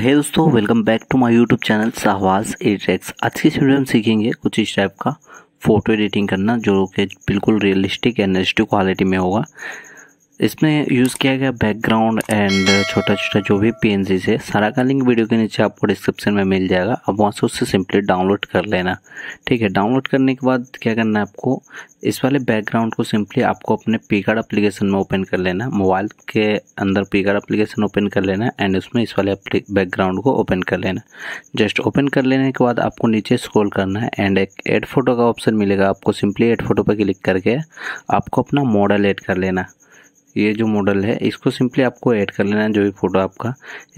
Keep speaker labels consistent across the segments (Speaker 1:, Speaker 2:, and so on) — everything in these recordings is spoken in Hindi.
Speaker 1: हे दोस्तों welcome back to my YouTube channel Shahwaz एटेक्स आज की वीडियो हम सीखेंगे कुछ इस टाइप का फ़ोटो एडिटिंग करना जो कि बिल्कुल रियलिस्टिक एंड एच क्वालिटी में होगा इसमें यूज़ किया गया बैकग्राउंड एंड छोटा छोटा जो भी पी है सारा का लिंक वीडियो के नीचे आपको डिस्क्रिप्शन में मिल जाएगा अब वहाँ से उससे सिंपली डाउनलोड कर लेना ठीक है डाउनलोड करने के बाद क्या करना है आपको इस वाले बैकग्राउंड को सिंपली आपको अपने पीकार्ड एप्लीकेशन में ओपन कर लेना मोबाइल के अंदर पीकार्ड अप्लीकेशन ओपन कर लेना एंड उसमें इस वाले बैकग्राउंड को ओपन कर लेना जस्ट ओपन कर लेने के बाद आपको नीचे स्क्रॉल करना है एंड एक एड फोटो का ऑप्शन मिलेगा आपको सिंपली एड फोटो पर क्लिक करके आपको अपना मॉडल एड कर लेना ये जो मॉडल है इसको सिंपली आपको ऐड कर लेना है जो भी फ़ोटो आपका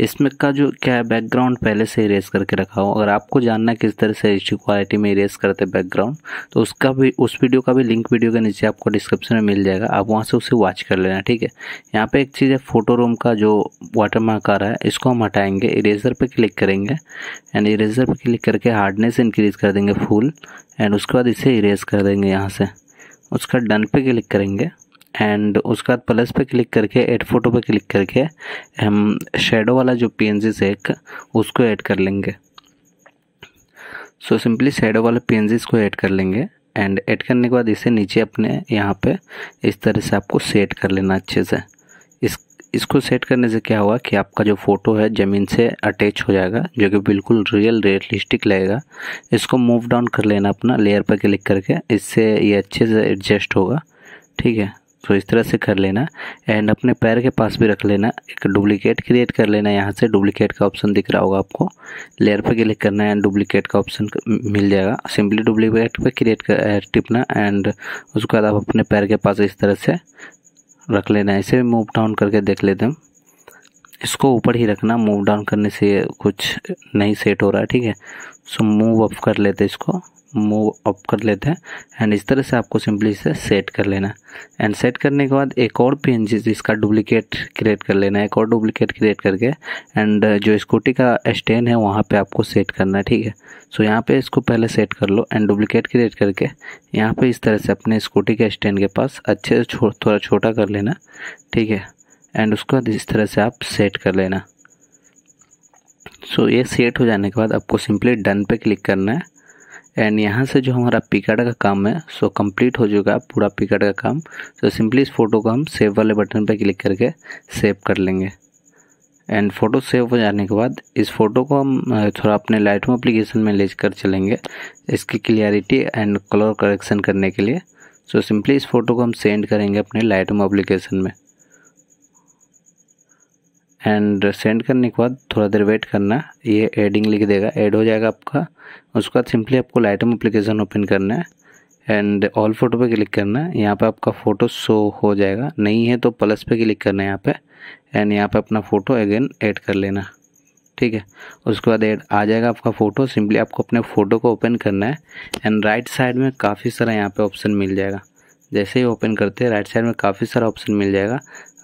Speaker 1: इसमें का जो क्या है बैकग्राउंड पहले से इरेज करके रखा हो अगर आपको जानना है किस तरह से एच क्वालिटी में इरेज करते बैकग्राउंड तो उसका भी उस वीडियो का भी लिंक वीडियो के नीचे आपको डिस्क्रिप्शन में मिल जाएगा आप वहाँ से उसे वॉच कर लेना ठीक है यहाँ पर एक चीज़ है फ़ोटो रूम का जो वाटर मार्क आ रहा है इसको हम हटाएंगे इरेजर पर क्लिक करेंगे एंड इरेजर पर क्लिक करके हार्डनेस इंक्रीज़ कर देंगे फुल एंड उसके बाद इसे इरेज कर देंगे यहाँ से उसका डन पे क्लिक करेंगे एंड उसके बाद प्लस पे क्लिक करके एड फोटो पे क्लिक करके हम शेडो वाला जो पी से एक उसको ऐड कर लेंगे सो सिंपली शेडो वाले पी को ऐड कर लेंगे एंड ऐड करने के बाद इसे नीचे अपने यहाँ पे इस तरह से आपको सेट कर लेना अच्छे से इस इसको सेट करने से क्या हुआ कि आपका जो फ़ोटो है ज़मीन से अटैच हो जाएगा जो कि बिल्कुल रियल रियलिस्टिक लगेगा इसको मूव डाउन कर लेना अपना लेयर पर क्लिक करके इससे ये अच्छे से एडजस्ट होगा ठीक है सो तो इस तरह से कर लेना एंड अपने पैर के पास भी रख लेना एक डुप्लीकेट क्रिएट कर लेना यहाँ से डुप्लीकेट का ऑप्शन दिख रहा होगा आपको लेयर पर क्लिक करना है एंड डुप्लीकेट का ऑप्शन मिल जाएगा सिंपली डुप्लीकेट पर क्रिएट कर टिपना एंड उसके बाद आप अपने पैर के पास इस तरह से रख लेना है इसे मूव डाउन करके देख लेते हैं इसको ऊपर ही रखना मूव डाउन करने से कुछ नहीं सेट हो रहा है ठीक है सो मूव अप कर लेते हैं इसको मूव अप कर लेते हैं एंड इस तरह से आपको सिंपली इसे सेट कर लेना एंड सेट करने के बाद एक और पी इसका डुप्लीकेट क्रिएट कर लेना है एक और डुप्लीकेट क्रिएट करके एंड जो स्कूटी का स्टैंड है वहाँ पे आपको सेट करना है ठीक है सो यहाँ पे इसको पहले सेट कर लो एंड डुप्लीकेट क्रिएट करके यहाँ पे इस तरह से अपने स्कूटी के स्टैंड के पास अच्छे से छो, थोड़ा छोटा कर लेना ठीक है एंड उसको इस तरह से आप सेट कर लेना सो so, ये सेट हो जाने के बाद आपको सिंपली डन पे क्लिक करना है एंड यहाँ से जो हमारा पिकट का काम है सो कंप्लीट हो चुका पूरा पिकट का काम तो सिंपली इस फोटो को हम सेव वाले बटन पर क्लिक करके सेव कर लेंगे एंड फ़ोटो सेव हो जाने के बाद इस फोटो को हम थोड़ा अपने लाइटरूम एप्लीकेशन में ले कर चलेंगे इसकी क्लियरिटी एंड कलर करेक्शन करने के लिए सो so, सिंपली इस फोटो को हम सेंड करेंगे अपने लाइटरूम एप्लीकेशन में एंड सेंड करने के बाद थोड़ा देर वेट करना ये एडिंग लिख देगा ऐड हो जाएगा आपका उसके बाद सिंपली आपको लाइटम एप्लीकेशन ओपन करना है एंड ऑल फोटो पे क्लिक करना है यहाँ पे आपका फ़ोटो शो हो जाएगा नहीं है तो प्लस पे क्लिक करना है यहाँ पे एंड यहाँ पे अपना फ़ोटो अगेन ऐड कर लेना ठीक है उसके बाद एड आ जाएगा आपका फ़ोटो सिंपली आपको अपने फ़ोटो को ओपन करना है एंड राइट साइड में काफ़ी सारा यहाँ पर ऑप्शन मिल जाएगा जैसे ही ओपन करते हैं राइट साइड में काफ़ी सारा ऑप्शन मिल जाएगा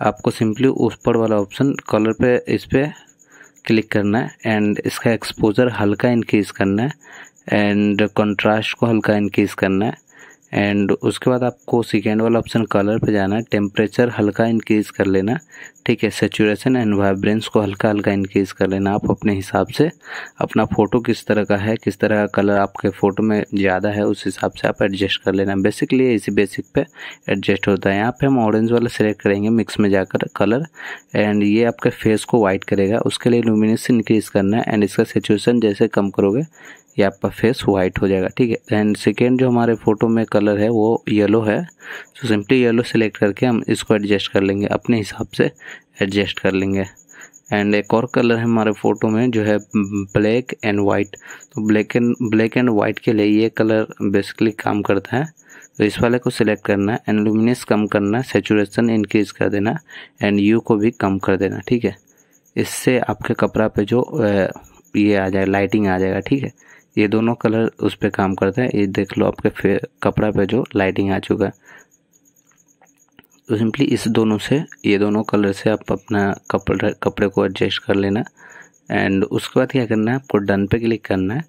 Speaker 1: आपको सिंपली ऊपर वाला ऑप्शन कलर पे इस पर क्लिक करना है एंड इसका एक्सपोजर हल्का इंक्रीज़ करना है एंड कंट्रास्ट को हल्का इंक्रीज़ करना है एंड उसके बाद आपको सेकेंड वाला ऑप्शन कलर पे जाना है टेम्परेचर हल्का इंक्रीज़ कर लेना ठीक है सेचुरेशन एंड वाइब्रेंस को हल्का हल्का इंक्रीज़ कर लेना आप अपने हिसाब से अपना फ़ोटो किस तरह का है किस तरह का कलर आपके फ़ोटो में ज़्यादा है उस हिसाब से आप एडजस्ट कर लेना बेसिकली इसी बेसिक पे एडजस्ट होता है यहाँ पे हम ऑरेंज वाला सेलेक्ट करेंगे मिक्स में जाकर कलर एंड ये आपके फेस को वाइट करेगा उसके लिए लुमिनस इंक्रीज़ करना है एंड इसका सेचुएसन जैसे कम करोगे ये आपका फेस वाइट हो जाएगा ठीक है एंड सेकेंड जो हमारे फ़ोटो में कलर कलर है वो येलो है सो सिंपली येलो सेलेक्ट करके हम इसको एडजस्ट कर लेंगे अपने हिसाब से एडजस्ट कर लेंगे एंड एक और कलर है हमारे फ़ोटो में जो है ब्लैक एंड वाइट तो black and black and white के लिए ये कलर बेसिकली काम करता है तो इस वाले को सिलेक्ट करना है एंड कम करना है सेचुरेशन इंक्रीज कर देना एंड यू को भी कम कर देना ठीक है इससे आपके कपड़ा पे जो ये आ जाए लाइटिंग आ जाएगा ठीक है ये दोनों कलर उस पर काम करते हैं ये देख लो आपके कपड़ा पे जो लाइटिंग आ चुका है तो सिंपली इस दोनों से ये दोनों कलर से आप अपना कपड़ा कपड़े को एडजस्ट कर लेना एंड उसके बाद क्या करना है आपको डन पे क्लिक करना है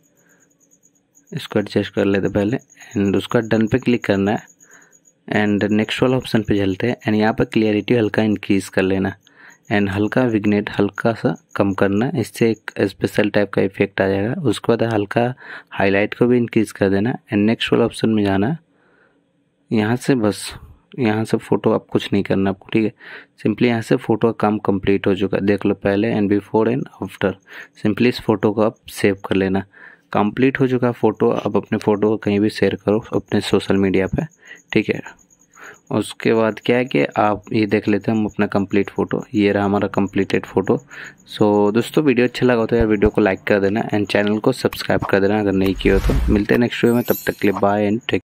Speaker 1: इसको एडजस्ट कर लेते पहले एंड उसका डन पे क्लिक करना है एंड नेक्स्ट वाला ऑप्शन पे चलते हैं एंड यहाँ पर क्लियरिटी हल्का इंक्रीज़ कर लेना एंड हल्का विग्नेट हल्का सा कम करना इससे एक स्पेशल टाइप का इफेक्ट आ जाएगा उसके बाद हल्का हाईलाइट को भी इंक्रीज कर देना एंड नेक्स्ट वाला ऑप्शन में जाना यहाँ से बस यहाँ से फ़ोटो आप कुछ नहीं करना आपको ठीक है सिंपली यहाँ से फ़ोटो का काम कंप्लीट हो चुका है देख लो पहले and before and after simply इस फ़ोटो को आप सेव कर लेना कंप्लीट हो चुका फ़ोटो आप अपने फ़ोटो को कहीं भी शेयर करो अपने सोशल मीडिया पे ठीक है उसके बाद क्या है कि आप ये देख लेते हैं हम अपना कंप्लीट फ़ोटो ये रहा हमारा कंप्लीटेड फ़ोटो सो दोस्तों वीडियो अच्छा लगा तो यार वीडियो को लाइक कर देना एंड चैनल को सब्सक्राइब कर देना अगर नहीं किया तो मिलते हैं नेक्स्ट वीडियो में तब तक के लिए बाय एंड टेक